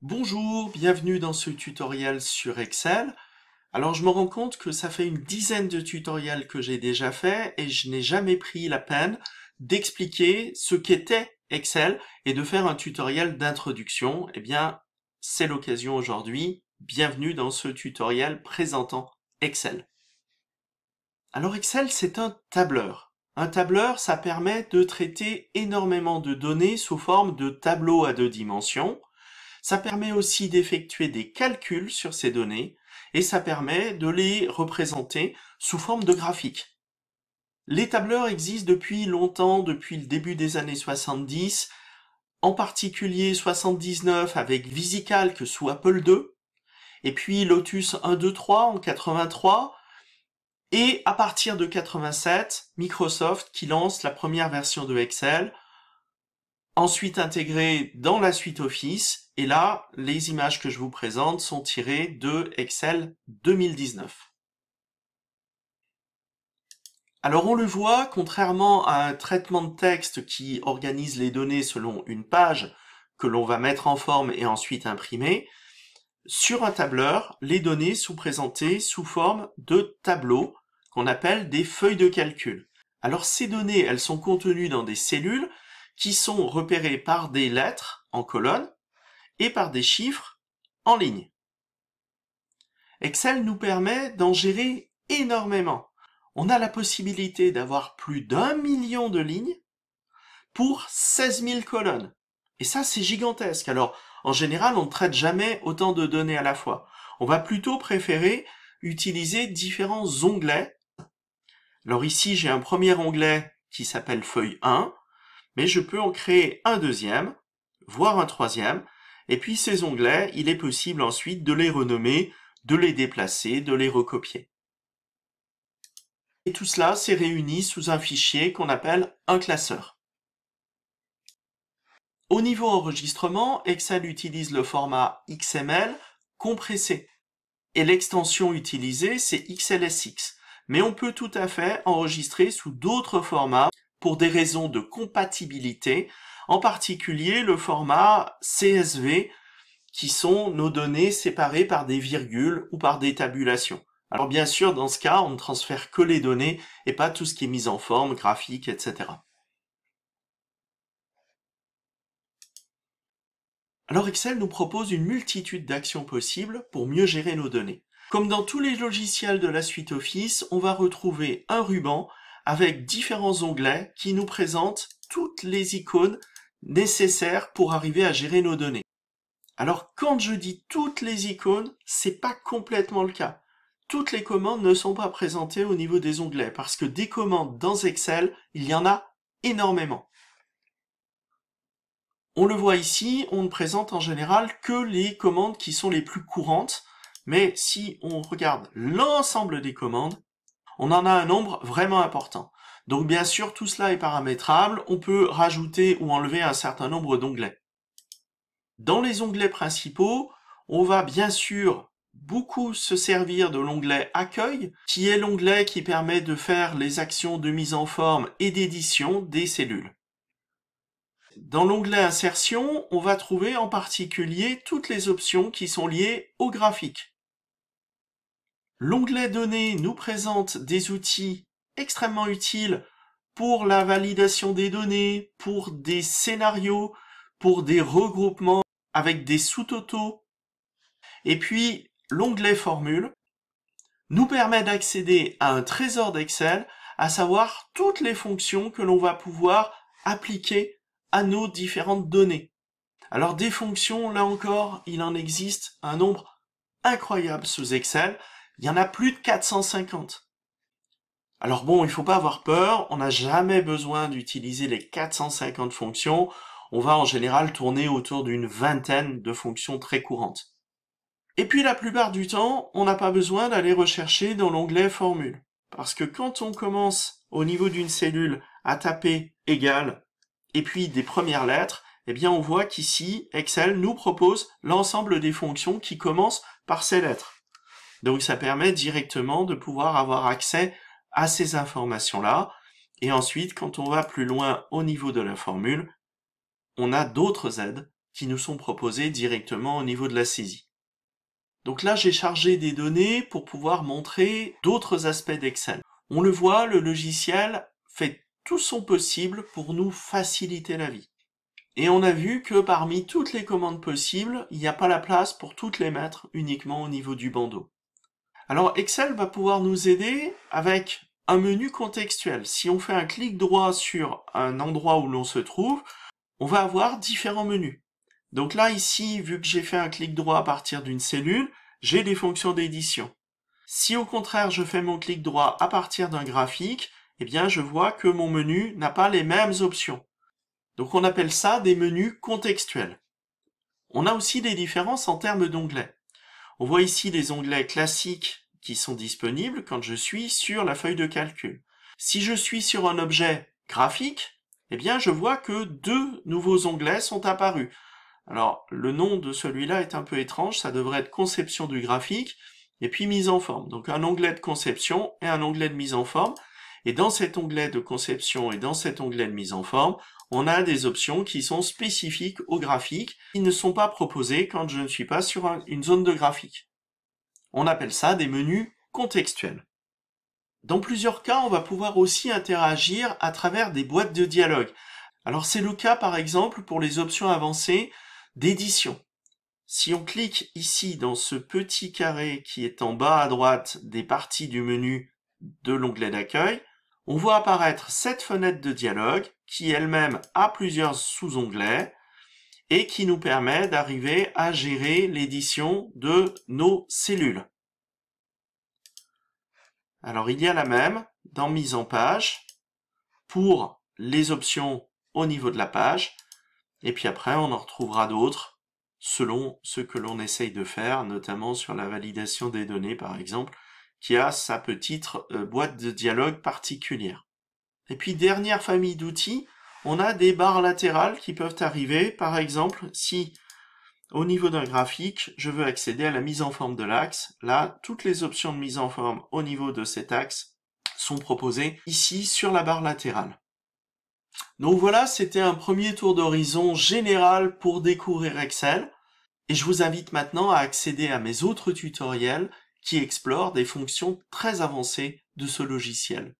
Bonjour, bienvenue dans ce tutoriel sur Excel. Alors je me rends compte que ça fait une dizaine de tutoriels que j'ai déjà fait et je n'ai jamais pris la peine d'expliquer ce qu'était Excel et de faire un tutoriel d'introduction. Eh bien, c'est l'occasion aujourd'hui. Bienvenue dans ce tutoriel présentant Excel. Alors Excel, c'est un tableur. Un tableur, ça permet de traiter énormément de données sous forme de tableaux à deux dimensions. Ça permet aussi d'effectuer des calculs sur ces données et ça permet de les représenter sous forme de graphiques. Les tableurs existent depuis longtemps, depuis le début des années 70, en particulier 79 avec VisiCalc sous Apple II, et puis Lotus 1-2-3 en 83, et à partir de 87, Microsoft qui lance la première version de Excel, ensuite intégré dans la suite Office. Et là, les images que je vous présente sont tirées de Excel 2019. Alors on le voit, contrairement à un traitement de texte qui organise les données selon une page que l'on va mettre en forme et ensuite imprimer, sur un tableur, les données sont présentées sous forme de tableaux qu'on appelle des feuilles de calcul. Alors ces données, elles sont contenues dans des cellules qui sont repérés par des lettres en colonne et par des chiffres en ligne. Excel nous permet d'en gérer énormément. On a la possibilité d'avoir plus d'un million de lignes pour 16 000 colonnes. Et ça, c'est gigantesque. Alors, en général, on ne traite jamais autant de données à la fois. On va plutôt préférer utiliser différents onglets. Alors ici, j'ai un premier onglet qui s'appelle feuille 1, mais je peux en créer un deuxième, voire un troisième, et puis ces onglets, il est possible ensuite de les renommer, de les déplacer, de les recopier. Et tout cela s'est réuni sous un fichier qu'on appelle un classeur. Au niveau enregistrement, Excel utilise le format XML compressé. Et l'extension utilisée, c'est XLSX. Mais on peut tout à fait enregistrer sous d'autres formats pour des raisons de compatibilité, en particulier le format CSV, qui sont nos données séparées par des virgules ou par des tabulations. Alors bien sûr, dans ce cas, on ne transfère que les données et pas tout ce qui est mis en forme, graphique, etc. Alors Excel nous propose une multitude d'actions possibles pour mieux gérer nos données. Comme dans tous les logiciels de la suite Office, on va retrouver un ruban avec différents onglets qui nous présentent toutes les icônes nécessaires pour arriver à gérer nos données. Alors quand je dis toutes les icônes, c'est pas complètement le cas. Toutes les commandes ne sont pas présentées au niveau des onglets parce que des commandes dans Excel, il y en a énormément. On le voit ici, on ne présente en général que les commandes qui sont les plus courantes, mais si on regarde l'ensemble des commandes, on en a un nombre vraiment important. Donc bien sûr, tout cela est paramétrable, on peut rajouter ou enlever un certain nombre d'onglets. Dans les onglets principaux, on va bien sûr beaucoup se servir de l'onglet Accueil, qui est l'onglet qui permet de faire les actions de mise en forme et d'édition des cellules. Dans l'onglet Insertion, on va trouver en particulier toutes les options qui sont liées au graphique. L'onglet Données nous présente des outils extrêmement utiles pour la validation des données, pour des scénarios, pour des regroupements avec des sous-totaux. Et puis, l'onglet Formule nous permet d'accéder à un trésor d'Excel, à savoir toutes les fonctions que l'on va pouvoir appliquer à nos différentes données. Alors des fonctions, là encore, il en existe un nombre incroyable sous Excel. Il y en a plus de 450. Alors bon, il faut pas avoir peur, on n'a jamais besoin d'utiliser les 450 fonctions, on va en général tourner autour d'une vingtaine de fonctions très courantes. Et puis la plupart du temps, on n'a pas besoin d'aller rechercher dans l'onglet formule, parce que quand on commence au niveau d'une cellule à taper égal, et puis des premières lettres, eh bien on voit qu'ici, Excel nous propose l'ensemble des fonctions qui commencent par ces lettres. Donc ça permet directement de pouvoir avoir accès à ces informations-là. Et ensuite, quand on va plus loin au niveau de la formule, on a d'autres aides qui nous sont proposées directement au niveau de la saisie. Donc là, j'ai chargé des données pour pouvoir montrer d'autres aspects d'Excel. On le voit, le logiciel fait tout son possible pour nous faciliter la vie. Et on a vu que parmi toutes les commandes possibles, il n'y a pas la place pour toutes les mettre uniquement au niveau du bandeau. Alors Excel va pouvoir nous aider avec un menu contextuel. Si on fait un clic droit sur un endroit où l'on se trouve, on va avoir différents menus. Donc là, ici, vu que j'ai fait un clic droit à partir d'une cellule, j'ai des fonctions d'édition. Si au contraire, je fais mon clic droit à partir d'un graphique, eh bien, je vois que mon menu n'a pas les mêmes options. Donc on appelle ça des menus contextuels. On a aussi des différences en termes d'onglets. On voit ici des onglets classiques qui sont disponibles quand je suis sur la feuille de calcul. Si je suis sur un objet graphique, eh bien je vois que deux nouveaux onglets sont apparus. Alors le nom de celui-là est un peu étrange, ça devrait être conception du graphique et puis mise en forme. Donc un onglet de conception et un onglet de mise en forme. Et dans cet onglet de conception et dans cet onglet de mise en forme, on a des options qui sont spécifiques au graphique, qui ne sont pas proposées quand je ne suis pas sur une zone de graphique. On appelle ça des menus contextuels. Dans plusieurs cas, on va pouvoir aussi interagir à travers des boîtes de dialogue. Alors c'est le cas par exemple pour les options avancées d'édition. Si on clique ici dans ce petit carré qui est en bas à droite des parties du menu de l'onglet d'accueil, on voit apparaître cette fenêtre de dialogue qui elle-même a plusieurs sous-onglets et qui nous permet d'arriver à gérer l'édition de nos cellules. Alors il y a la même dans mise en page pour les options au niveau de la page et puis après on en retrouvera d'autres selon ce que l'on essaye de faire, notamment sur la validation des données par exemple, qui a sa petite euh, boîte de dialogue particulière. Et puis dernière famille d'outils, on a des barres latérales qui peuvent arriver. Par exemple, si au niveau d'un graphique, je veux accéder à la mise en forme de l'axe, là, toutes les options de mise en forme au niveau de cet axe sont proposées ici sur la barre latérale. Donc voilà, c'était un premier tour d'horizon général pour découvrir Excel. Et je vous invite maintenant à accéder à mes autres tutoriels qui explorent des fonctions très avancées de ce logiciel.